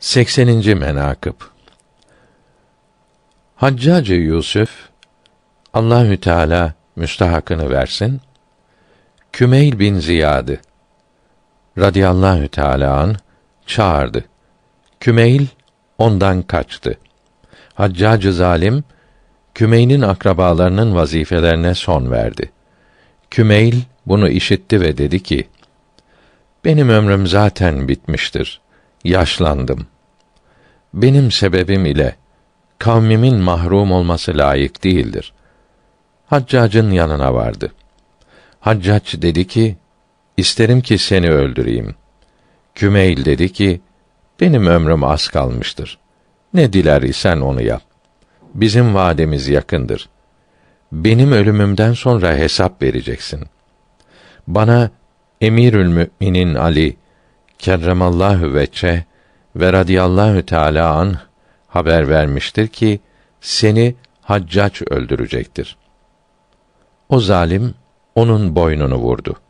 80. menakıb Haccacı Yusuf Allahü Teala müstahakını versin. Kümeyl bin Ziyadı radıyallahu teala an çağırdı. Kümeyl ondan kaçtı. Haccacı zalim Kümeyl'in akrabalarının vazifelerine son verdi. Kümeyl bunu işitti ve dedi ki: Benim ömrüm zaten bitmiştir.'' yaşlandım. Benim sebebim ile kavmimin mahrum olması layık değildir. Haccacın yanına vardı. Haccac dedi ki, isterim ki seni öldüreyim. Kümeyl dedi ki, benim ömrüm az kalmıştır. Ne diler isen onu yap. Bizim vademiz yakındır. Benim ölümümden sonra hesap vereceksin. Bana Emirül Mü'minin Ali kerremallahu veçe ve radiyallahu teala an haber vermiştir ki seni Haccac öldürecektir. O zalim onun boynunu vurdu.''